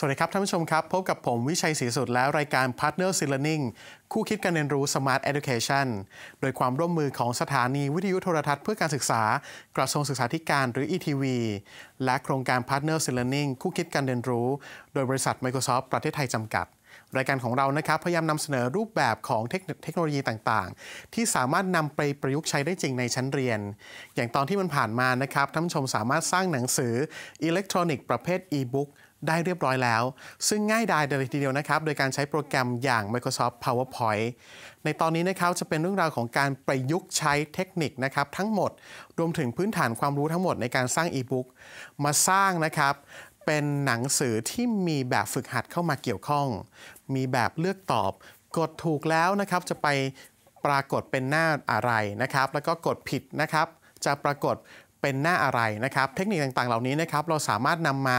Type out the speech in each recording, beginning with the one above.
สวัสดีครับท่านผู้ชมครับ พบกับผมวิชัยศรีสุดแล้วรายการ Partner s e l e a r n i n g คู่คิดการเรียนรู้ Smart Education โดยความร่วมมือของสถานีวิทยุโทรทัศน์เพื่อการศึกษากระทรวงศึกษาธิการหรือ ETV และโครงการ Partner s e l e a r n i n g คู่คิดการเรียนรู้ โดยบริษัท Microsoft ประเทศไทยจำกัด รายการของเรานะครับ พยายามนำเสนอรูปแบบของเทคโนโลยีต่าง ๆ ที่สามารถนำไปประยุกต์ใช้ได้จริงในชั้นเรียน อย่างตอนที่มันผ่านมานะครับท่านผู้ชมสามารถสร้างหนังสืออิเล็กทรอนิกส์ประเภท e-book ได้เรียบร้อยแล้ว ซึ่งง่ายดายเลยทีเดียวนะครับ โดยการใช้โปรแกรมอย่าง Microsoft PowerPoint ในตอนนี้นะครับจะเป็นเรื่องราวของการประยุกต์ใช้เทคนิคนะครับ ทั้งหมด รวมถึงพื้นฐานความรู้ทั้งหมดในการสร้างอีบุ๊กมาสร้างนะครับ เป็นหนังสือที่มีแบบฝึกหัดเข้ามาเกี่ยวข้อง มีแบบเลือกตอบ กดถูกแล้วนะครับ จะไปปรากฏเป็นหน้าอะไรนะครับ แล้วก็กดผิดนะครับ จะปรากฏเป็นหน้าอะไรนะครับ เทคนิคต่างๆ เหล่านี้นะครับเราสามารถนำมา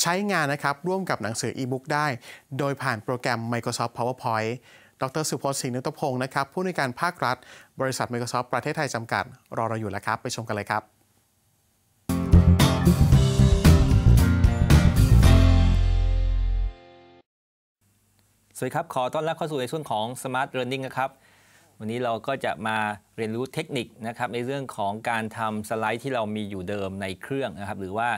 ใช้งานนะครับร่วมกับหนังสืออีบุ๊กได้ โดยผ่านโปรแกรม Microsoft PowerPoint ดรสุพจน์สิงห์นุตพงศ์นะครับ ผู้ในการภาครัฐ บริษัท Microsoft ประเทศไทยจำกัด รอเราอยู่แล้วครับ ไปชมกันเลยครับ สวัสดีครับ ขอต้อนรับเข้าสู่ในช่วงของ Smart Learning นะครับ วันนี้เราก็จะมาเรียนรู้เทคนิคนะครับ ในเรื่องของการทำสไลด์ที่เรามีอยู่เดิมในเครื่องนะครับ หรือว่า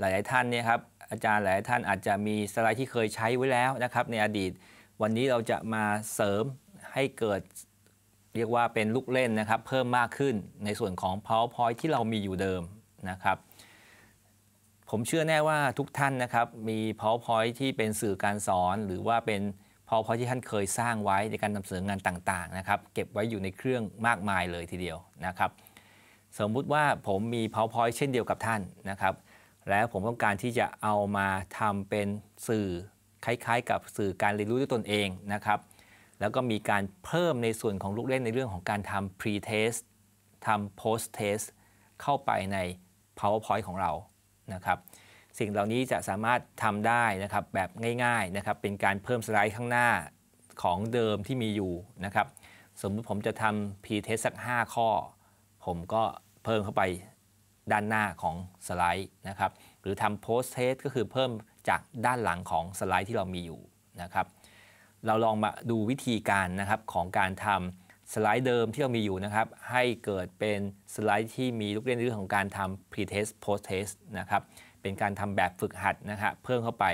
หลาย ๆท่านเนี่ยครับอาจารย์หลายท่านอาจจะมีสไลด์ที่เคยใช้ไว้แล้วนะครับในอดีต วันนี้เราจะมาเสริมให้เกิดเรียกว่าเป็นลูกเล่นนะครับ เพิ่มมากขึ้นในส่วนของ PowerPoint ที่เรามีอยู่เดิมนะครับ ผมเชื่อแน่ว่าทุกท่านนะครับมี PowerPoint ที่เป็นสื่อการสอนหรือว่าเป็น PowerPoint ที่ท่านเคยสร้างไว้ในการนำเสนองานต่างๆนะครับ เก็บไว้อยู่ในเครื่องมากมายเลยทีเดียวนะครับ สมมุติว่าผมมี PowerPoint เช่นเดียวกับท่านนะครับแล้วผมต้องการที่จะเอามาทำเป็นสื่อคล้ายๆ กับสื่อการเรียนรู้ด้วยตนเองนะครับแล้วก็มีการเพิ่มในส่วนของลูกเล่นในเรื่องของการทำ pre-test ทำ post-test เข้าไปใน PowerPoint ของเรานะครับสิ่งเหล่านี้จะสามารถทำได้นะครับแบบง่ายๆนะครับเป็นการเพิ่มสไลด์ข้างหน้าของเดิมที่มีอยู่นะครับ สมมติผมจะทำ pre-test สัก 5 ข้อ ผมก็เพิ่มเข้าไปด้านหน้าของสไลด์นะครับ หรือทำโพสเทสก็คือเพิ่มจากด้านหลังของสไลด์ที่เรามีอยู่นะครับ เราลองมาดูวิธีการนะครับของการทำสไลด์เดิมที่เรามีอยู่นะครับ ให้เกิดเป็นสไลด์ที่มีลูกเล่นเรื่องของการทำ pre-test post-test นะครับ เป็นการทำแบบฝึกหัดนะครับเพิ่มเข้าไป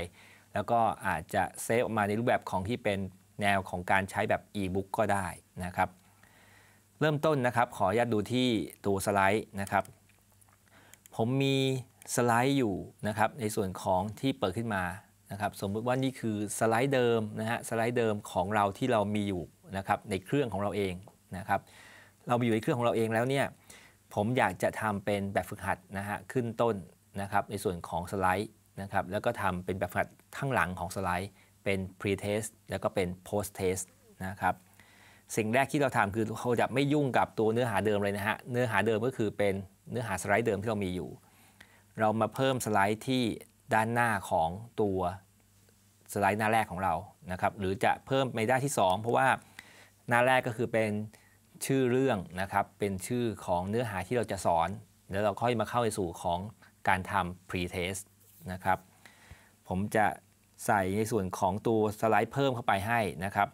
แล้วก็อาจจะเซฟออกมาในรูปแบบของที่เป็นแนวของการใช้แบบ e-book ก็ได้นะครับ เริ่มต้นนะครับขออนุญาตดูที่ตัวสไลด์นะครับผมมีสไลด์อยู่นะครับในส่วนของที่เปิดขึ้นมานะครับสมมุติว่านี่คือสไลด์เดิมนะฮะสไลด์เดิมของเราที่เรามีอยู่นะครับในเครื่องของเราเองนะครับเรามีอยู่ในเครื่องของเราเองแล้วเนี่ยผมอยากจะทำเป็นแบบฝึกหัดนะฮะขึ้นต้นนะครับในส่วนของสไลด์นะครับแล้วก็ทำเป็นแบบฝึกหัดข้างหลังของสไลด์ เป็น pre-test แล้วก็เป็น post-test นะครับสิ่งแรกที่เราทำคือเราจะไม่ยุ่งกับตัวเนื้อหาเดิมเลยนะฮะเนื้อหาเดิมก็คือเป็นเนื้อหาสไลด์เดิมที่เรามีอยู่ เรามาเพิ่มสไลด์ที่ด้านหน้าของตัวสไลด์หน้าแรกของเรา นะครับ หรือจะเพิ่มในด้านที่ 2 เพราะว่าหน้าแรกก็คือเป็นชื่อเรื่องนะครับ เป็นชื่อของเนื้อหาที่เราจะสอน แล้วเราค่อยมาเข้าไปสู่ของการทำ pre-test นะครับ ผมจะใส่ในส่วนของตัวสไลด์เพิ่มเข้าไปให้นะครับ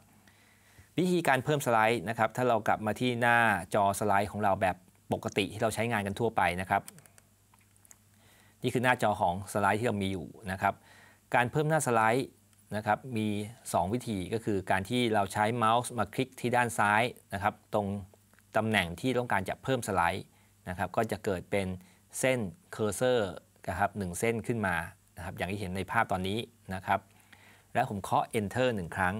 วิธีการเพิ่มสไลด์นะครับ ถ้าเรากลับมาที่หน้าจอสไลด์ของเราแบบปกติที่เราใช้งานกันทั่วไปนะครับ นี่คือหน้าจอของสไลด์ที่เรามีอยู่นะครับ การเพิ่มหน้าสไลด์นะครับ มี 2 วิธีก็คือการที่เราใช้เมาส์มาคลิกที่ด้านซ้ายนะครับ ตรงตำแหน่งที่ต้องการจะเพิ่มสไลด์นะครับ ก็จะเกิดเป็นเส้นเคอร์เซอร์นะครับหเส้นขึ้นมานะครับอย่างที่เห็นในภาพตอนนี้นะครับ และผมเคาะ enter 1 ครั้ง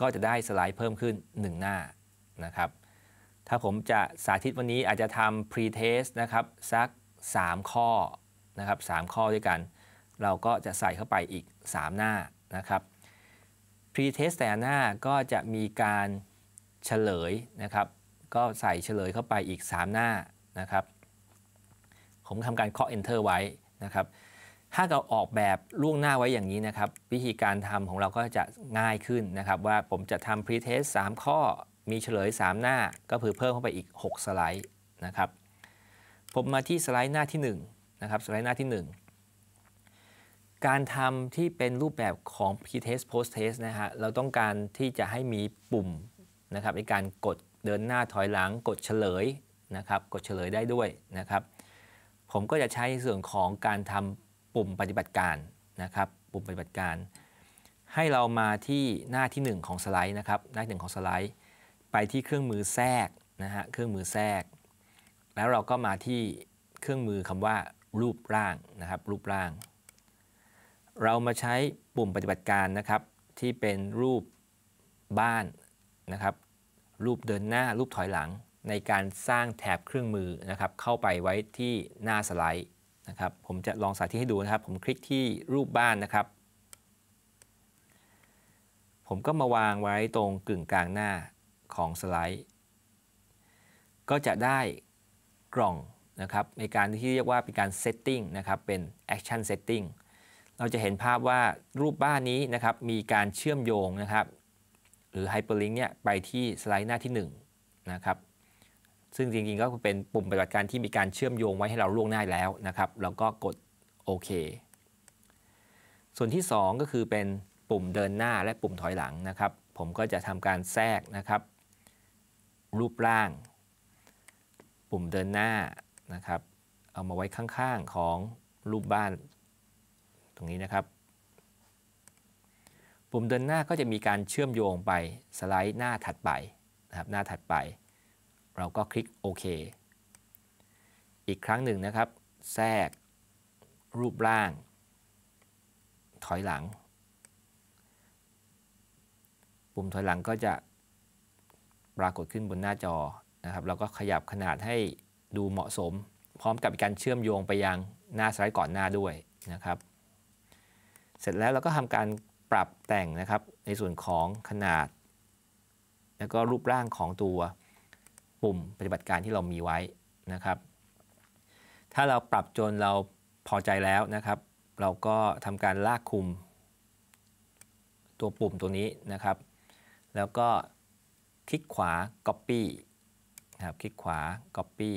ก็จะได้สไลด์เพิ่มขึ้น 1 หน้านะครับถ้าผมจะสาธิตวันนี้อาจจะทำ pre-test นะครับสัก 3 ข้อนะครับ 3 ข้อด้วยกัน เราก็จะใส่เข้าไปอีก 3 หน้านะครับ pre-test แต่หน้าก็จะมีการเฉลยนะครับ ก็ใส่เฉลยเข้าไปอีก 3 หน้านะครับ ผมทำการเคาะ enter ไว้นะครับ ถ้าเราออกแบบล่วงหน้าไว้อย่างนี้นะครับ วิธีการทำของเราก็จะง่ายขึ้นนะครับ ว่าผมจะทำ pretest 3 ข้อมีเฉลย 3 หน้า ก็คือเพิ่มเข้าไปอีก 6 สไลด์นะครับ ผมมาที่สไลด์หน้าที่1นะครับสไลด์หน้าที่ 1 การทำที่เป็นรูปแบบของ pre-test post-test นะฮะ เราต้องการที่จะให้มีปุ่มนะครับในการกดเดินหน้าถอยหลัง กดเฉลยนะครับกดเฉลยได้ด้วยนะครับ ผมก็จะใช้ส่วนของการทำปุ่มปฏิบัติการนะครับ ปุ่มปฏิบัติการ ให้เรามาที่หน้าที่ 1 ของสไลด์นะครับหน้าหนึ่งของสไลด์ไปที่เครื่องมือแทรกนะฮะเครื่องมือแทรก แล้วเราก็มาที่เครื่องมือคำว่า รูปร่างนะครับ รูปร่าง เรามาใช้ปุ่มปฏิบัติการนะครับ ที่เป็นรูปบ้านนะครับ รูปเดินหน้ารูปถอยหลัง ในการสร้างแถบเครื่องมือนะครับ เข้าไปไว้ที่หน้าสไลด์นะครับ ผมจะลองสาธิตให้ดูนะครับ ผมคลิกที่รูปบ้านนะครับ ผมก็มาวางไว้ตรงกึ่งกลางหน้าของสไลด์ก็จะได้กล่องนะครับ ในการที่เรียกว่า เป็นการเซตติ้งนะครับเป็นแอคชั่นเซตติ้งเราจะเห็นภาพว่ารูปบ้านนี้นะครับมีการเชื่อมโยงนะครับ หรือไฮเปอร์ลิงก์เนี่ยไปที่สไลด์หน้าที่1นะครับซึ่งจริงๆก็เป็นปุ่มปฏิบัติการที่มีการเชื่อมโยงไว้ให้เราล่วงหน้าแล้วนะครับ แล้วก็กดโอเคส่วนที่ 2 ก็คือเป็นปุ่มเดินหน้าและปุ่มถอยหลังนะครับผมก็จะทำการแทรกนะครับรูปร่าง ปุ่มเดินหน้านะครับ เอามาไว้ข้าง ๆ ของรูปบ้าน ตรงนี้นะครับ ปุ่มเดินหน้าก็จะมีการเชื่อมโยงไปสไลด์หน้าถัดไปนะครับหน้าถัดไป เราก็คลิกโอเคอีกครั้งหนึ่งนะครับ แทรกรูปร่าง ถอยหลัง ปุ่มถอยหลังก็จะปรากฏขึ้นบนหน้าจอนะครับแล้วก็ขยับขนาดให้ดูเหมาะสม พร้อมกับการเชื่อมโยงไปยังหน้าสไลด์ก่อนหน้าด้วยนะครับ เสร็จแล้วเราก็ทำการปรับแต่งนะครับในส่วนของขนาด แล้วก็รูปร่างของตัวปุ่มปฏิบัติการที่เรามีไว้นะครับ ถ้าเราปรับจนเราพอใจแล้วนะครับ เราก็ทำการลากคุม ตัวปุ่มตัวนี้นะครับ แล้วก็คลิกขวา Copy นะครับคลิกขวา Copy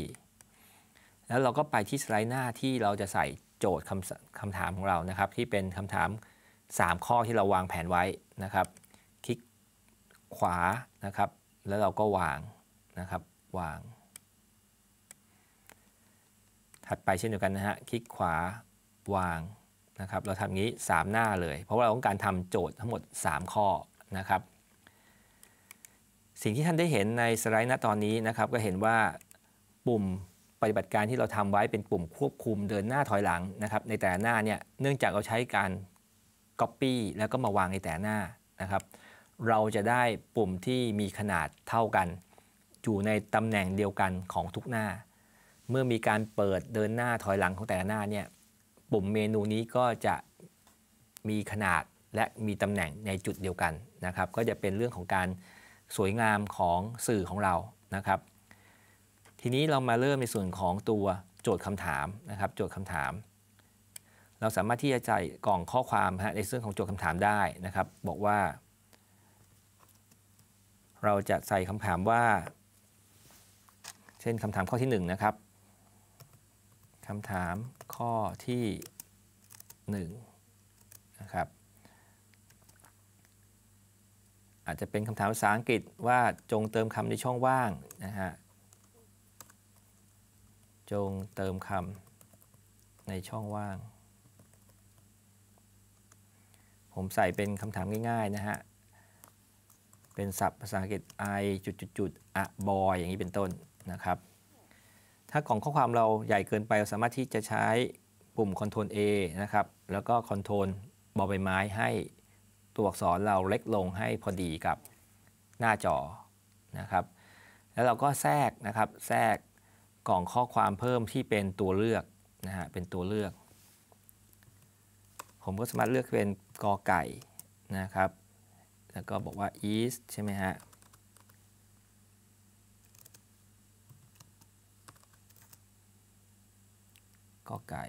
แล้วเราก็ไปที่สไลด์หน้าที่เราจะใส่โจทย์คำคำถามของเรานะครับ ที่เป็นคำถาม 3 ข้อที่เราวางแผนไว้นะครับ คลิกขวา นะครับ แล้วเราก็วางนะครับวาง ถัดไปเช่นเดียวกันนะฮะคลิกขวาวางนะครับ เราทำงี้ 3 หน้าเลย เพราะว่าเราต้องการทำโจทย์ทั้งหมด 3 ข้อนะครับสิ่งที่ท่านได้เห็นในสไลด์ณตอนนี้นะครับก็เห็นว่าปุ่มปฏิบัติการที่เราทำไว้เป็นปุ่มควบคุมเดินหน้าถอยหลังนะครับในแต่หน้า เนี่ยเนื่องจากเราใช้การ Copy แล้วก็มาวางในแต่หน้านะครับ เราจะได้ปุ่มที่มีขนาดเท่ากันอยู่ในตำแหน่งเดียวกันของทุกหน้า เมื่อมีการเปิดเดินหน้าถอยหลังของแต่ละหน้าเนี่ยปุ่มเมนูนี้ก็จะมีขนาดและมีตำแหน่งในจุดเดียวกันนะครับ ก็จะเป็นเรื่องของการสวยงามของสื่อของเรา นะครับ ทีนี้เรามาเริ่มในส่วนของตัวโจทย์คำถาม นะครับ โจทย์คำถาม เราสามารถที่จะใส่กล่องข้อความฮะในเรื่องของโจทย์คำถามได้นะครับ บอกว่า เราจะใส่คำถามว่า เช่นคำถามข้อที่ 1 นะครับคำถามข้อที่ 1 นะครับอาจจะเป็นคำถามภาษาอังกฤษว่าจงเติมคำในช่องว่างนะฮะจงเติมคำในช่องว่าง ผมใส่เป็นคำถามง่ายๆนะฮะ เป็นศัพท์ภาษาอังกฤษ I จุดจุดจุดอะบอยอย่างนี้เป็นต้นนะครับ ถ้าของข้อความเราใหญ่เกินไป เราสามารถที่จะใช้ปุ่ม Ctrl A นะครับ แล้วก็ Ctrl บอใบไม้ให้ตัวอักษรเราเล็กลงให้พอดีกับหน้าจอนะครับ แล้วเราก็แทรกนะครับ แทรกกล่องข้อความเพิ่มที่เป็นตัวเลือก นะฮะ เป็นตัวเลือก ผมก็สามารถเลือกเป็นกอไก่นะครับ แล้วก็บอกว่า is ใช่ไหมฮะกอไก่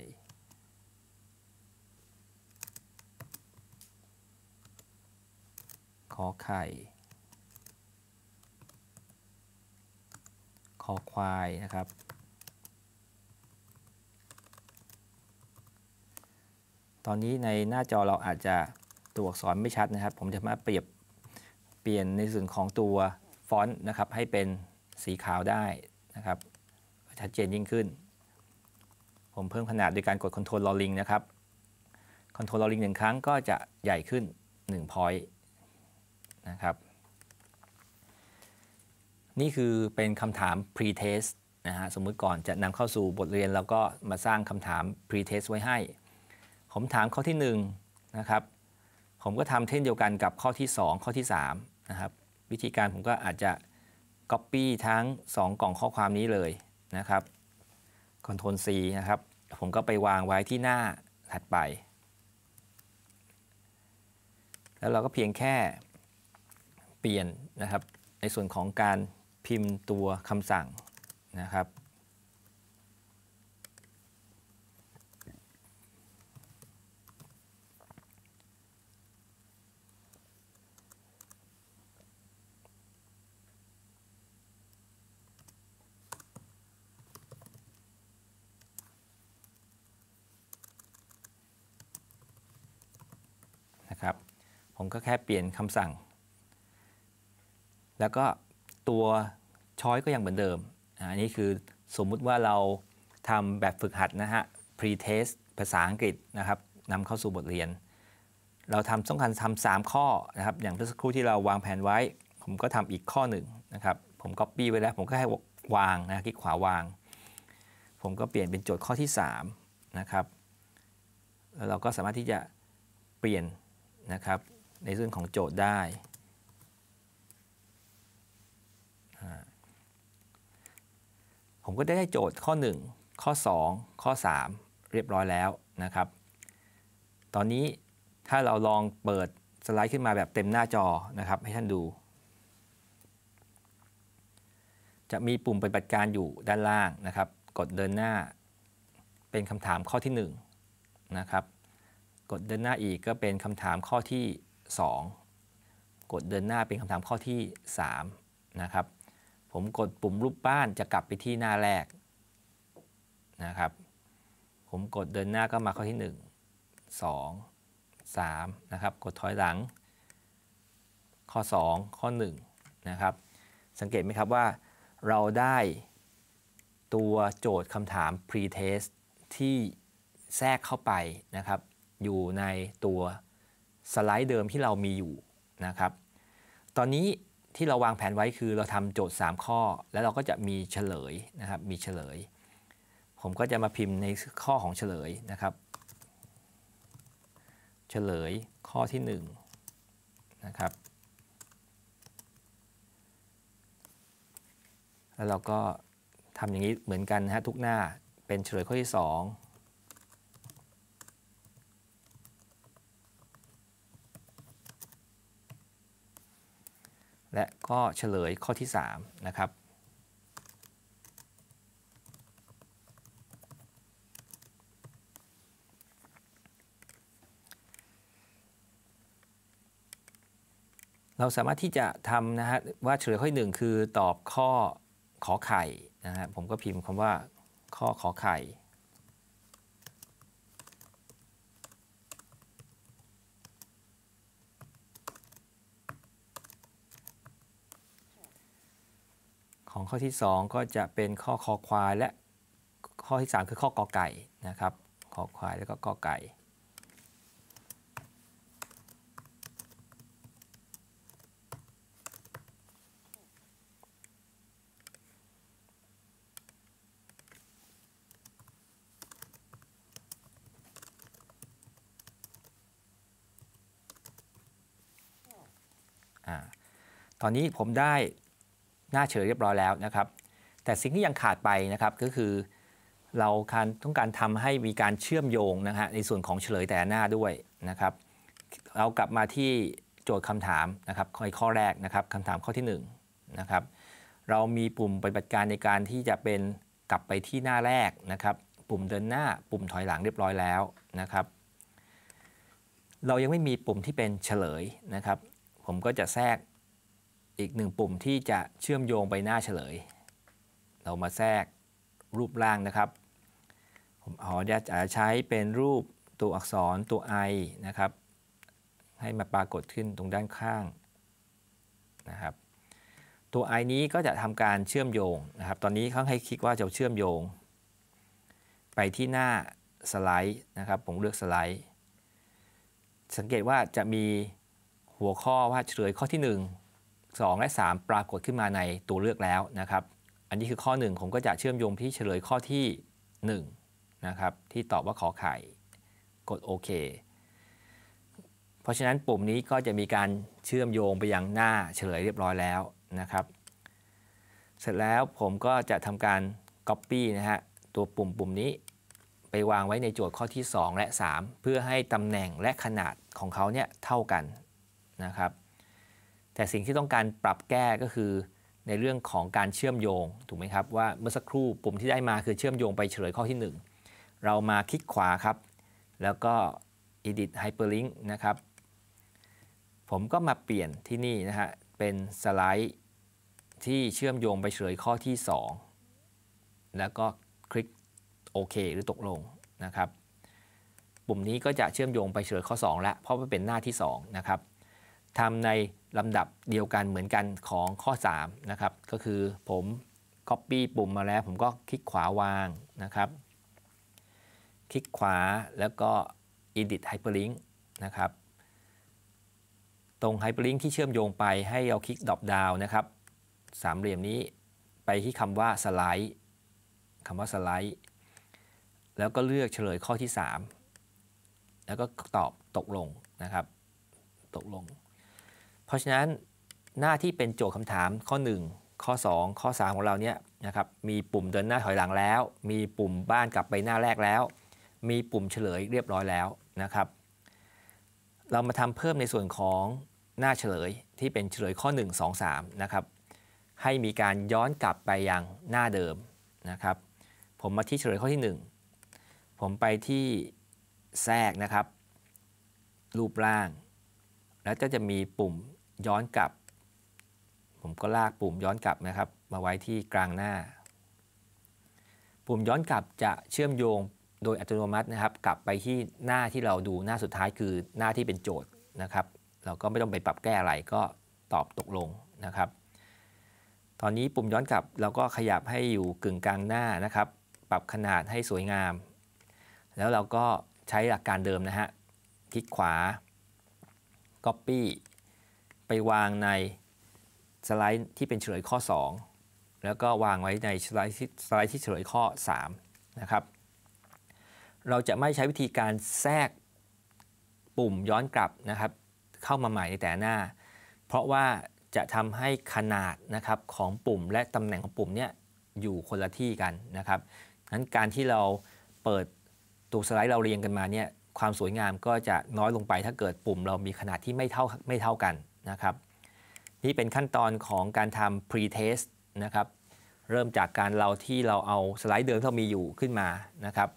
ขอไข่ ขอควายนะครับ ตอนนี้ในหน้าจอเราอาจจะตัวอักษรไม่ชัดนะครับ ผมจะมาเปรียบเปลี่ยนในส่วนของตัวฟอนต์นะครับให้เป็นสีขาวได้นะครับ ชัดเจนยิ่งขึ้น ผมเพิ่มขนาดโดยการกด Ctrl ลอลิงนะครับ Ctrl ลอลิงหนึ่งครั้งก็จะใหญ่ขึ้น1 point นะครับนี่คือเป็นคำถาม pre-test นะฮะสมมติก่อนจะนำเข้าสู่บทเรียน แล้วก็มาสร้างคำถาม pre-test ไว้ให้ ผมถามข้อที่ 1 นะครับ ผมก็ทำเช่นเดียวกันกับข้อที่ 2 ข้อที่3นะครับวิธีการผมก็อาจจะ Copy ทั้ง 2 กล่องข้อความนี้เลยนะครับ Ctrl C นะครับ ผมก็ไปวางไว้ที่หน้าถัดไป แล้วเราก็เพียงแค่เปลี่ยนนะครับในส่วนของการพิมพ์ตัวคำสั่งนะครับ นะครับ ผมก็แค่เปลี่ยนคำสั่งแล้วก็ตัวช้อยก็ยังเหมือนเดิม อันนี้คือสมมุติว่าเราทำแบบฝึกหัดนะฮะ pre-test ภาษาอังกฤษนะครับนำเข้าสู่บทเรียน เราทำสงคัญทำสามข้อนะครับอย่างเมื่อสักครู่ที่เราวางแผนไว้ ผมก็ทำอีกข้อหนึ่งนะครับผมก็ปี้ไว้แล้วผมก็ให้วางนะคลิกขวาวาง ผมก็เปลี่ยนเป็นโจทย์ข้อที่3นะครับแล้วเราก็สามารถที่จะเปลี่ยนนะครับในเรื่องของโจทย์ได้ผมก็ได้โจทย์ข้อ 1 ข้อ 2 ข้อ 3 เรียบร้อยแล้วนะครับ ตอนนี้ถ้าเราลองเปิดสไลด์ขึ้นมาแบบเต็มหน้าจอนะครับ ให้ท่านดู จะมีปุ่มปฏิบัติการอยู่ด้านล่างนะครับ กดเดินหน้าเป็นคำถามข้อที่1นะครับ กดเดินหน้าอีกก็เป็นคำถามข้อที่ 2 กดเดินหน้าเป็นคำถามข้อที่ 3 นะครับผมกดปุ่มรูปบ้านจะกลับไปที่หน้าแรกนะครับ ผมกดเดินหน้าก็มาข้อที่ 1 2 3นะครับกดถอยหลัง ข้อ 2 ข้อ1นะครับสังเกตไหมครับว่าเราได้ตัวโจทย์คำถาม pretest ที่แทรกเข้าไปนะครับ อยู่ในตัวสไลด์เดิมที่เรามีอยู่นะครับ ตอนนี้ที่เราวางแผนไว้คือเราทำโจทย์ 3 ข้อแล้วเราก็จะมีเฉลยนะครับมีเฉลย ผมก็จะมาพิมพ์ในข้อของเฉลยนะครับ เฉลยข้อที่1นนะครับแล้วเราก็ทำอย่างนี้เหมือนกันนะฮะทุกหน้าเป็นเฉลยข้อที่ 2และก็เฉลยข้อที่ 3 นะครับ เราสามารถที่จะทำนะฮะว่าเฉลยข้อนึ่1คือตอบข้อขอไข่นะฮะผมก็พิมพ์คำว่าข้อขอไข่ข้อที่ 2 ก็จะเป็นข้อคอควาย และข้อที่ 3 คือข้อกอไก่นะครับคอควายแล้วก็กอไก่ ตอนนี้ผมได้หน้าเฉยเรียบร้อยแล้วนะครับ แต่สิ่งที่ยังขาดไปนะครับก็คือ เราการต้องการทำให้มีการเชื่อมโยงนะฮะในส่วนของเฉลยแต่หน้าด้วยนะครับ เรากลับมาที่โจทย์คำถามนะครับ้อข้อแรกนะครับคำถามข้อที่1นนะครับเรามีปุ่มปฏิบัติการในการที่จะเป็นกลับไปที่หน้าแรกนะครับ ปุ่มเดินหน้า ปุ่มถอยหลังเรียบร้อยแล้วนะครับ เรายังไม่มีปุ่มที่เป็นเฉลยนะครับ ผมก็จะแทรกอีกหนึ่งปุ่มที่จะเชื่อมโยงไปหน้าเฉลย เรามาแทรกรูปร่างนะครับ ผมขออนุญาตจะใช้เป็นรูปตัวอักษรตัว i นะครับ ให้มาปรากฏขึ้นตรงด้านข้างนะครับ ตัว i นี้ก็จะทำการเชื่อมโยงนะครับ ตอนนี้เขาให้คลิกว่าจะเชื่อมโยง ไปที่หน้าสไลด์นะครับ ผมเลือกสไลด์ สังเกตว่าจะมีหัวข้อว่าเฉลยข้อที่ 1 2 และ 3 ปรากฏขึ้นมาในตัวเลือกแล้วนะครับ อันนี้คือข้อ 1 ผมก็จะเชื่อมโยงที่เฉลยข้อที่1นะครับ ที่ตอบว่าขอไข่กดโอเคเพราะฉะนั้นปุ่มนี้ก็จะมีการเชื่อมโยงไปยังหน้าเฉลยเรียบร้อยแล้วนะครับ เสร็จแล้วผมก็จะทำการ Copy นะฮะตัวปุ่มปุ่มนี้ ไปวางไว้ในโจทย์ข้อที่ 2 และ 3 เพื่อให้ตำแหน่งและขนาดของเขาเนี่ยเท่ากันนะครับแต่สิ่งที่ต้องการปรับแก้ก็คือในเรื่องของการเชื่อมโยงถูกไหมครับว่าเมื่อสักครู่ปุ่มที่ได้มา คือเชื่อมโยงไปเฉลยข้อที่ 1 เรามาคลิกขวาครับ แล้วก็ edit hyperlink นะครับ ผมก็มาเปลี่ยนที่นี่นะฮะเป็นสไลด์ที่เชื่อมโยงไปเฉลยข้อที่ 2 แล้วก็คลิกโอเคหรือตกลงนะครับ ปุ่มนี้ก็จะเชื่อมโยงไปเฉลยข้อ 2 แล้วเพราะว่าเป็นหน้าที่2นะครับทำในลำดับเดียวกันเหมือนกันของข้อ3นะครับก็คือผม Copy ปุ่มมาแล้วผมก็คลิกขวาวางนะครับ คลิกขวาแล้วก็ Edit Hyperlink นะครับ ตรง Hyperlink ที่เชื่อมโยงไปให้เราคลิกดรอปดาวนะครับสามเหลี่ยมนี้ไปที่คำว่าสไลด์คำว่าสไลด์แล้วก็เลือกเฉลยข้อที่ 3 แล้วก็ตอบตกลงนะครับ ตกลงเพราะฉะนั้นหน้าที่เป็นโจทย์คำถามข้อ 1 ข้อ 2 ข้อ 3 ของเราเนี่ยนะครับมีปุ่มเดินหน้าถอยหลังแล้ว มีปุ่มบ้านกลับไปหน้าแรกแล้ว มีปุ่มเฉลยเรียบร้อยแล้วนะครับเรามาทำเพิ่มในส่วนของหน้าเฉลยที่เป็นเฉลยข้อ1 2 3นะครับให้มีการย้อนกลับไปยังหน้าเดิมนะครับ ผมมาที่เฉลยข้อที่ 1 ผมไปที่แทรกนะครับ รูปร่าง แล้วก็จะมีปุ่มย้อนกลับ ผมก็ลากปุ่มย้อนกลับนะครับ มาไว้ที่กลางหน้า ปุ่มย้อนกลับจะเชื่อมโยงโดยอัตโนมัตินะครับ กลับไปที่หน้าที่เราดูหน้าสุดท้ายคือหน้าที่เป็นโจทย์นะครับ เราก็ไม่ต้องไปปรับแก้อะไรก็ตอบตกลงนะครับ ตอนนี้ปุ่มย้อนกลับ เราก็ขยับให้อยู่กึ่งกลางหน้านะครับ ปรับขนาดให้สวยงาม แล้วเราก็ใช้หลักการเดิมนะฮะคลิกขวา Copy ไปวางในสไลด์ที่เป็นเฉลยข้อ 2 แล้วก็วางไว้ในสไลด์ที่สไลด์ที่เฉลยข้อ3นะครับเราจะไม่ใช้วิธีการแทรกปุ่มย้อนกลับนะครับ เข้ามาใหม่ในแต่หน้า เพราะว่าจะทำให้ขนาดนะครับของปุ่มและตำแหน่งของปุ่มเนี่ยอยู่คนละที่กันนะครับนั้นการที่เราเปิดตัวสไลด์เราเรียงกันมาเนี่ยความสวยงามก็จะน้อยลงไปถ้าเกิดปุ่มเรามีขนาดที่ไม่เท่าไม่เท่ากันนะครับนี่เป็นขั้นตอนของการทำ pre-test นะครับเริ่มจากการเราที่เราเอาสไลด์เดิมที่เรามีอยู่ขึ้นมานะครับ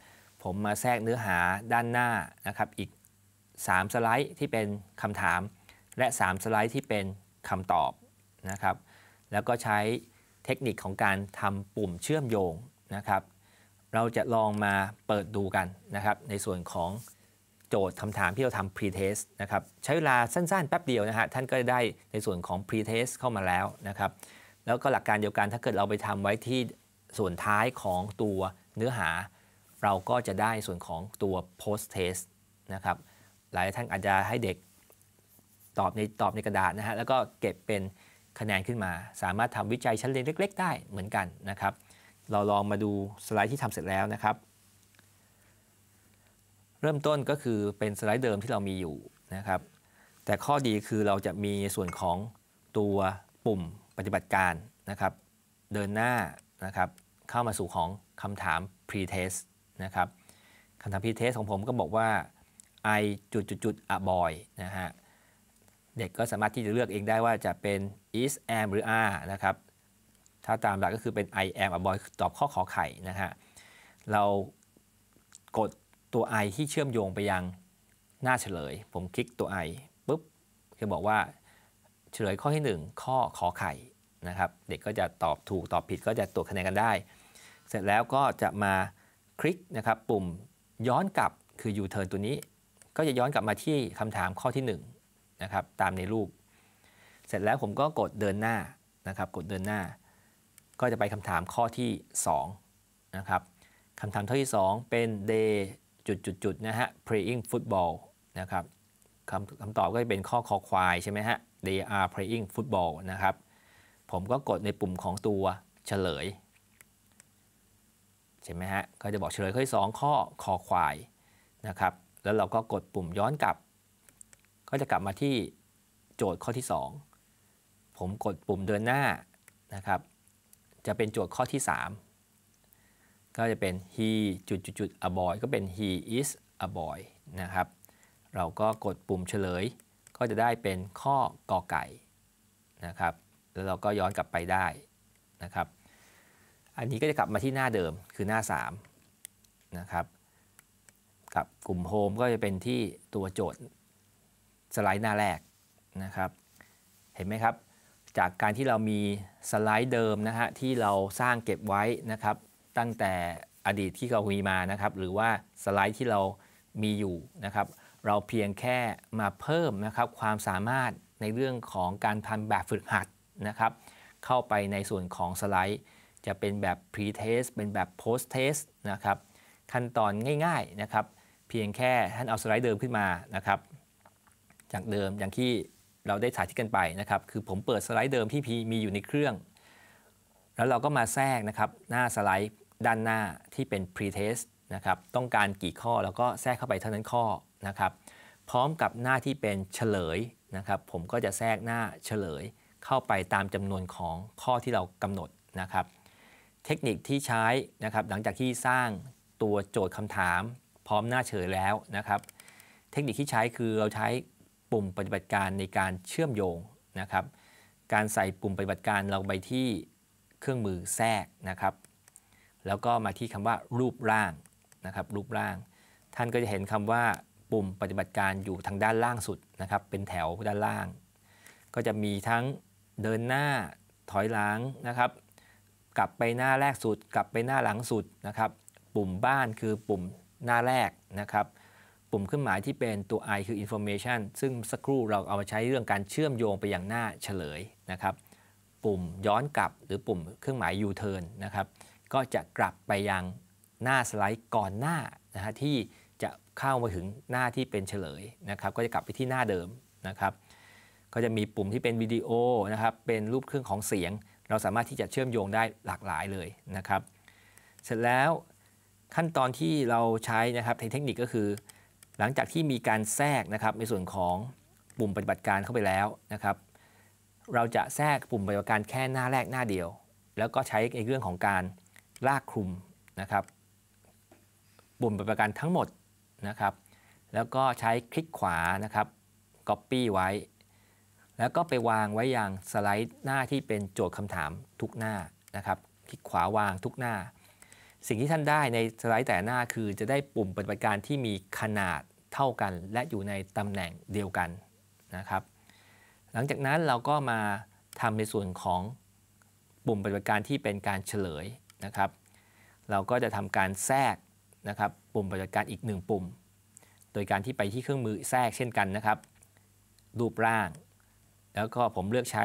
ผมมาแทรกเนื้อหาด้านหน้านะครับ อีก 3 สไลด์ที่เป็นคำถาม และ 3 สไลด์ที่เป็นคำตอบนะครับแล้วก็ใช้เทคนิคของการทำปุ่มเชื่อมโยงนะครับ เราจะลองมาเปิดดูกันนะครับ ในส่วนของโจทย์คำถามที่เราทำ pre-test นะครับใช้เวลาสั้นๆ แป๊บเดียวนะฮะท่านก็ได้ในส่วนของ pre-test เข้ามาแล้วนะครับ แล้วก็หลักการเดียวกันถ้าเกิดเราไปทำไว้ที่ส่วนท้ายของตัวเนื้อหา เราก็จะได้ส่วนของตัว post test นะครับหลายท่านอาจจะให้เด็กตอบในตอบในกระดาษนะฮะแล้วก็เก็บเป็นคะแนนขึ้นมา สามารถทำวิจัยชั้นเรียนเล็กๆได้เหมือนกันนะครับเราลองมาดูสไลด์ที่ทำเสร็จแล้วนะครับเริ่มต้นก็คือเป็นสไลด์เดิมที่เรามีอยู่นะครับแต่ข้อดีคือเราจะมีส่วนของตัวปุ่มปฏิบัติการนะครับเดินหน้านะครับเข้ามาสู่ของคำถาม pre-test นะครับคำถาม pre-test ของผมก็บอกว่า I จุดจุดจุด a boy นะฮะเด็กก็สามารถที่จะเลือกเองได้ว่าจะเป็น is am หรือ are นะครับถ้าตามหลักก็คือเป็น I am a boy ตอบข้อขอไข่นะฮะเรากดตัว i ที่เชื่อมโยงไปยังหน้าเฉลยผมคลิกตัว i ปุ๊บจะบอกว่าเฉลยข้อที่ 1 ข้อขอไข่นะครับ เด็กก็จะตอบถูกตอบผิดก็จะตรวจคะแนนกันได้ เสร็จแล้วก็จะมาคลิกนะครับปุ่มย้อนกลับ คือยูเท n ร์ตัวนี้ ก็จะย้อนกลับมาที่คำถามข้อที่1นะครับตามในรูป เสร็จแล้วผมก็กดเดินหน้านะครับกดเดินหน้า ก็จะไปคำถามข้อที่2นะครับคำถามข้อที่ 2เป็น day จุด ๆ นะฮะ playing football นะครับคำคำตอบก็จะเป็นข้อคอควายใช่ไหมฮะ they are playing football นะครับ ผมก็กดในปุ่มของตัวเฉลย ใช่ไหมฮะ ก็จะบอกเฉลยข้อสองข้อคอควาย นะครับ แล้วเราก็กดปุ่มย้อนกลับ ก็จะกลับมาที่โจทย์ข้อที่ 2 ผมกดปุ่มเดินหน้านะครับ จะเป็นโจทย์ข้อที่ 3ก็จะเป็น he จุดจุดจุด a boy ก็เป็น he is a boy นะครับ เราก็กดปุ่มเฉลย ก็จะได้เป็นข้อกอไก่ นะครับ แล้วเราก็ย้อนกลับไปได้นะครับ อันนี้ก็จะกลับมาที่หน้าเดิม คือหน้า3นะครับกับกลุ่มโฮมก็จะเป็นที่ตัวโจทย์สไลด์หน้าแรก นะครับ เห็นไหมครับ จากการที่เรามีสไลด์เดิมนะฮะที่เราสร้างเก็บไว้นะครับตั้งแต่อดีตที่เรามีมานะครับ หรือว่าสไลด์ที่เรามีอยู่นะครับเราเพียงแค่มาเพิ่มนะครับความสามารถในเรื่องของการทำแบบฝึกหัดนะครับ เข้าไปในส่วนของสไลด์ จะเป็นแบบ pre-test เป็นแบบ post-test นะครับขั้นตอนง่ายๆนะครับเพียงแค่ท่านเอาสไลด์เดิมขึ้นมานะครับ จากเดิมอย่างที่เราได้สาธิตกันไปนะครับ คือผมเปิดสไลด์เดิมที่พีมีอยู่ในเครื่อง แล้วเราก็มาแทรกนะครับหน้าสไลด์ด้านหน้าที่เป็น pretest นะครับ ต้องการกี่ข้อแล้วก็แทรกเข้าไปเท่านั้นข้อนะครับ พร้อมกับหน้าที่เป็นเฉลยนะครับ ผมก็จะแทรกหน้าเฉลยเข้าไปตามจำนวนของข้อที่เรากำหนดนะครับ เทคนิคที่ใช้นะครับ หลังจากที่สร้างตัวโจทย์คำถาม พร้อมหน้าเฉลยแล้วนะครับ เทคนิคที่ใช้คือเราใช้ปุ่มปฏิบัติการในการเชื่อมโยงนะครับ การใส่ปุ่มปฏิบัติการเราไปที่เครื่องมือแทรกนะครับแล้วก็มาที่คำว่า รูปร่างนะครับ รูปร่าง ท่านก็จะเห็นคำว่าปุ่มปฏิบัติการอยู่ทางด้านล่างสุดนะครับ เป็นแถวด้านล่าง ก็จะมีทั้งเดินหน้าถอยหลังนะครับ กลับไปหน้าแรกสุด กลับไปหน้าหลังสุดนะครับ ปุ่มบ้านคือปุ่มหน้าแรกนะครับ ปุ่มเครื่องหมายที่เป็นตัว I คือ information ซึ่งสักครู่เราเอามาใช้เรื่องการเชื่อมโยงไปอย่างหน้าเฉลยนะครับ ปุ่มย้อนกลับหรือปุ่มเครื่องหมาย U-turn นะครับก็จะกลับไปยังหน้าสไลด์ก่อนหน้า นะฮะที่จะเข้ามาถึงหน้าที่เป็นเฉลยนะครับ ก็จะกลับไปที่หน้าเดิมนะครับ ก็จะมีปุ่มที่เป็นวิดีโอนะครับ เป็นรูปเครื่องของเสียง เราสามารถที่จะเชื่อมโยงได้หลากหลายเลยนะครับ เสร็จแล้วขั้นตอนที่เราใช้นะครับในเทคนิคก็คือ หลังจากที่มีการแทรกนะครับในส่วนของปุ่มปฏิบัติการเข้าไปแล้วนะครับ เราจะแทรกปุ่มปฏิบัติการแค่หน้าแรกหน้าเดียว แล้วก็ใช้ในเรื่องของการลากคลุมนะครับ ปุ่มประกันทั้งหมดนะครับ แล้วก็ใช้คลิกขวานะครับ Copy ไว้ แล้วก็ไปวางไว้อย่างสไลด์หน้าที่เป็นโจทย์คำถามทุกหน้านะครับ คลิกขวาวางทุกหน้า สิ่งที่ท่านได้ในสไลด์แต่หน้าคือจะได้ปุ่มปฏิบัติการที่มีขนาดเท่ากัน และอยู่ในตำแหน่งเดียวกันนะครับ หลังจากนั้นเราก็มาทำในส่วนของปุ่มปฏิบัติการที่เป็นการเฉลยนะครับเราก็จะทำการแทรกนะครับปุ่มปฏิบัติการอีก 1 ปุ่ม โดยการที่ไปที่เครื่องมือแทรกเช่นกันนะครับ รูปร่างแล้วก็ผมเลือกใช้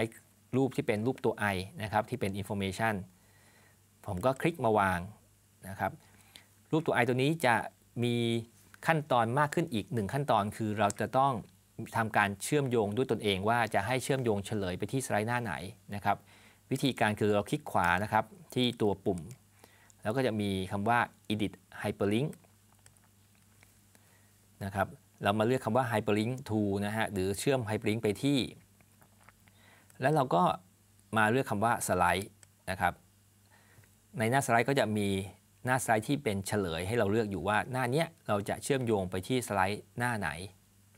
รูปที่เป็นรูปตัว i นะครับที่เป็น information ผมก็คลิกมาวางนะครับรูปตัว i ตัวนี้จะมีขั้นตอนมากขึ้นอีก1 ขั้นตอนคือเราจะต้องทำการเชื่อมโยงด้วยตนเองว่าจะให้เชื่อมโยงเฉลยไปที่สไลด์หน้าไหนนะครับ วิธีการคือเราคลิกขวานะครับที่ตัวปุ่ม แล้วก็จะมีคำว่า edit hyperlink นะครับเรามาเลือกคำว่า hyperlink to นะฮะหรือเชื่อม hyperlink ไปที่ แล้วเราก็มาเลือกคำว่า slide นะครับ ในหน้าสไลด์ก็จะมีหน้าสไลด์ที่เป็นเฉลย ให้เราเลือกอยู่ว่าหน้านี้เราจะเชื่อมโยงไปที่สไลด์หน้าไหน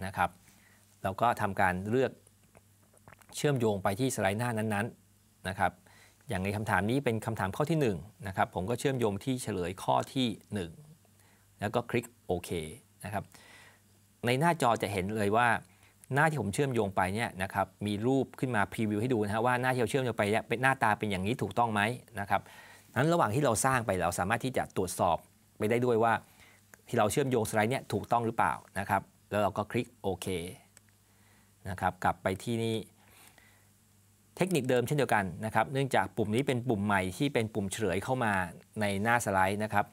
นะครับ เราก็ทำการเลือกเชื่อมโยงไปที่สไลด์หน้านั้นๆนะครับอย่างในคำถามนี้เป็นคำถามข้อที่1นะครับผมก็เชื่อมโยงที่เฉลยข้อที่ 1 แล้วก็คลิกโอเคนะครับในหน้าจอจะเห็นเลยว่าหน้าที่ผมเชื่อมโยงไปเนี่ยนะครับมีรูปขึ้นมาพรีวิวให้ดูนะฮะว่าหน้าที่เราเชื่อมโยงไปเนี่ยเป็นหน้าตาเป็นอย่างนี้ถูกต้องไหมนะครับนั้นระหว่างที่เราสร้างไปเราสามารถที่จะตรวจสอบไปได้ด้วยว่า ที่เราเชื่อมโยงสไลด์เนี่ยถูกต้องหรือเปล่านะครับ แล้วเราก็คลิกโอเคนะครับกลับไปที่นี่เทคนิคเดิมเช่นเดียวกันนะครับ เนื่องจากปุ่มนี้เป็นปุ่มใหม่ที่เป็นปุ่มเฉลยเข้ามาในหน้าสไลด์นะครับ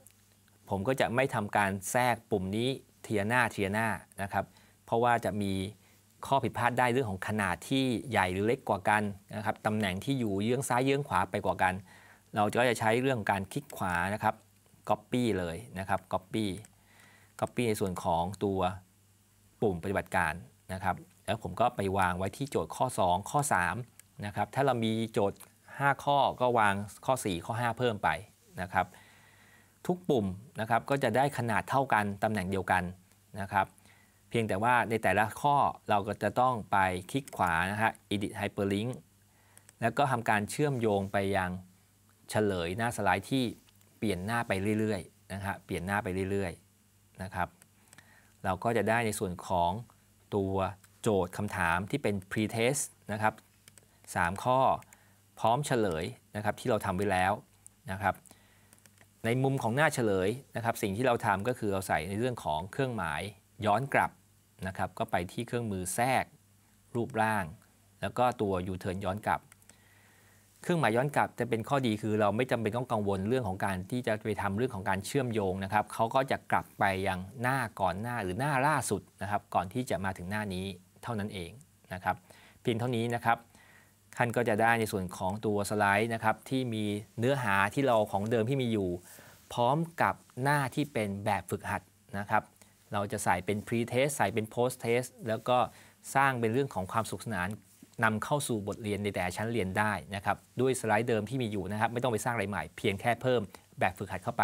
ผมก็จะไม่ทำการแทรกปุ่มนี้เทียหน้าเทียหน้านะครับ เพราะว่าจะมีข้อผิดพลาดได้เรื่องของขนาดที่ใหญ่หรือเล็กกว่ากันนะครับตำแหน่งที่อยู่เยื้องซ้ายเยื้องขวาไปกว่ากัน เราก็จะใช้เรื่องการคลิกขวานะครับ Copy เลยนะครับ Copy Copy ในส่วนของตัวปุ่มปฏิบัติการนะครับ แล้วผมก็ไปวางไว้ที่โจทย์ข้อ 2 ข้อ 3นะครับ ถ้าเรามีโจทย์ 5 ข้อก็วางข้อ 4 ข้อ 5 เพิ่มไปนะครับ ทุกปุ่มนะครับก็จะได้ขนาดเท่ากัน ตำแหน่งเดียวกันนะครับ เพียงแต่ว่าในแต่ละข้อเราก็จะต้องไปคลิกขวานะฮะ edit hyperlink แล้วก็ทำการเชื่อมโยงไปยังเฉลยหน้าสไลด์ที่เปลี่ยนหน้าไปเรื่อยๆนะฮะเปลี่ยนหน้าไปเรื่อยๆนะครับ เราก็จะได้ในส่วนของตัวโจทย์คำถามที่เป็น pretest นะครับ3 ข้อ พร้อมเฉลยนะครับ ที่เราทำไว้แล้วนะครับ ในมุมของหน้าเฉลยนะครับ สิ่งที่เราทำก็คือเราใส่ในเรื่องของเครื่องหมายย้อนกลับนะครับ ก็ไปที่เครื่องมือแทรก รูปร่าง แล้วก็ตัวยูเทิร์นย้อนกลับเครื่องหมายย้อนกลับจะเป็นข้อดีคือเราไม่จำเป็นต้องกังวลเรื่องของการที่จะไปทำเรื่องของการเชื่อมโยงนะครับเขาก็จะกลับไปยังหน้าก่อนหน้าหรือหน้าล่าสุดนะครับ ก่อนที่จะมาถึงหน้านี้เท่านั้นเองนะครับเพียงเท่านี้นะครับท่านก็จะได้ในส่วนของตัวสไลด์นะครับที่มีเนื้อหาที่เราของเดิมที่มีอยู่ พร้อมกับหน้าที่เป็นแบบฝึกหัดนะครับ เราจะใส่เป็น pre-test ใส่เป็น post-test แล้วก็สร้างเป็นเรื่องของความสุขสนานนำเข้าสู่บทเรียนในแต่ชั้นเรียนได้นะครับ ด้วยสไลด์เดิมที่มีอยู่นะครับ ไม่ต้องไปสร้างอะไรใหม่เพียงแค่เพิ่มแบบฝึกหัดเข้าไป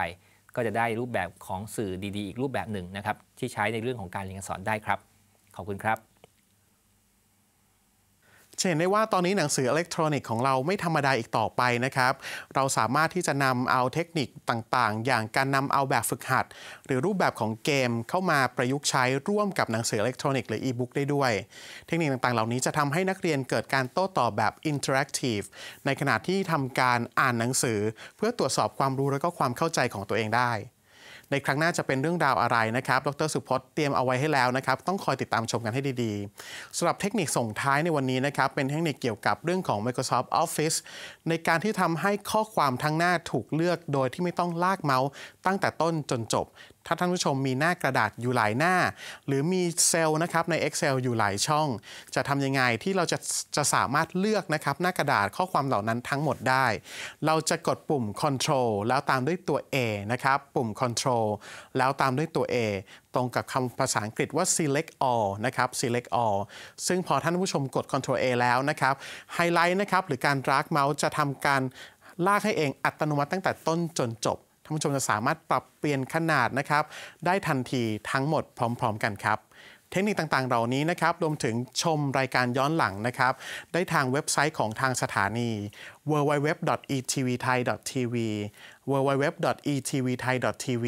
ก็จะได้รูปแบบของสื่อดีๆ อีกรูปแบบหนึ่งนะครับ ที่ใช้ในเรื่องของการเรียนการสอนได้ครับขอบคุณครับจะเห็นได้ว่าตอนนี้หนังสืออิเล็กทรอนิกส์ของเราไม่ธรรมดาอีกต่อไปนะครับ เราสามารถที่จะนำเอาเทคนิคต่างๆ อย่างการนำเอาแบบฝึกหัด หรือรูปแบบของเกมเข้ามาประยุกต์ใช้ร่วมกับหนังสืออิเล็กทรอนิกส์หรืออีบุ๊กได้ด้วย เทคนิคต่างๆ เหล่านี้จะทำให้นักเรียนเกิดการโต้ตอบแบบอินเทอร์แอคทีฟในขณะที่ทำการอ่านหนังสือเพื่อตรวจสอบความรู้และก็ความเข้าใจของตัวเองได้ในครั้งหน้าจะเป็นเรื่องราวอะไรนะครับ ดร สุพจน์เตรียมเอาไว้ให้แล้วนะครับ ต้องคอยติดตามชมกันให้ดีๆ สำหรับเทคนิคส่งท้ายในวันนี้นะครับ เป็นเทคนิคเกี่ยวกับเรื่องของ Microsoft Office ในการที่ทำให้ข้อความทั้งหน้าถูกเลือกโดยที่ไม่ต้องลากเมาส์ ตั้งแต่ต้นจนจบถ้าท่านผู้ชมมีหน้ากระดาษอยู่หลายหน้า หรือมีเซลล์นะครับใน Excel อยู่หลายช่อง จะทำยังไงที่เราจะจะสามารถเลือกนะครับหน้ากระดาษข้อความเหล่านั้นทั้งหมดได้ เราจะกดปุ่ม Control แล้วตามด้วยตัว A นะครับปุ่ม Control แล้วตามด้วยตัว A ตรงกับคำภาษาอังกฤษว่า select all นะครับ select all ซึ่งพอท่านผู้ชมกด Ctrl A แล้วนะครับไฮไลท์นะครับหรือการ drag เมาส์จะทำการลากให้เองอัตโนมัติตั้งแต่ต้นจนจบผู้ชมจะสามารถปรับเปลี่ยนขนาดนะครับได้ทันทีทั้งหมดพร้อมๆกันครับ เทคนิคต่างๆเหล่านี้นะครับ รวมถึงชมรายการย้อนหลังนะครับ ได้ทางเว็บไซต์ของทางสถานี www.etvthai.tv www.etvthai.tv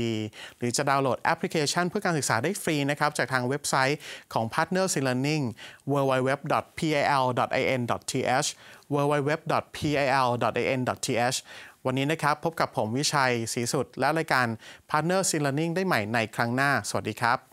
หรือจะดาวน์โหลดแอปพลิเคชันเพื่อการศึกษาได้ฟรีนะครับ จากทางเว็บไซต์ของ Partner s Learning www.pal.in.th www.pal.in.th วันนี้นะครับ พบกับผมวิชัยศรีสุด และรายการ Partner s e e Learning ได้ใหม่ในครั้งหน้าสวัสดีครับ